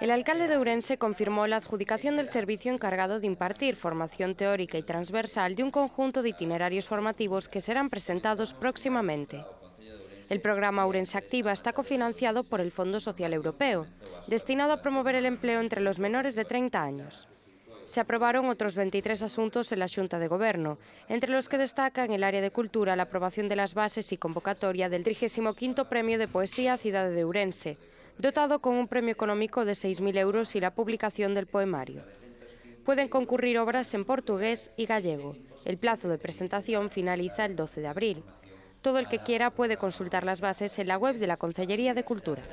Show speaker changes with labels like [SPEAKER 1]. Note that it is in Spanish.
[SPEAKER 1] El alcalde de Urense confirmó la adjudicación del servicio encargado de impartir formación teórica y transversal de un conjunto de itinerarios formativos que serán presentados próximamente. El programa Urense Activa está cofinanciado por el Fondo Social Europeo, destinado a promover el empleo entre los menores de 30 años. Se aprobaron otros 23 asuntos en la Junta de Gobierno, entre los que destacan el área de cultura, la aprobación de las bases y convocatoria del 35 Premio de Poesía Ciudad de Urense, dotado con un premio económico de 6.000 euros y la publicación del poemario. Pueden concurrir obras en portugués y gallego. El plazo de presentación finaliza el 12 de abril.
[SPEAKER 2] Todo el que quiera puede
[SPEAKER 1] consultar las bases en la web de la Consellería de Cultura.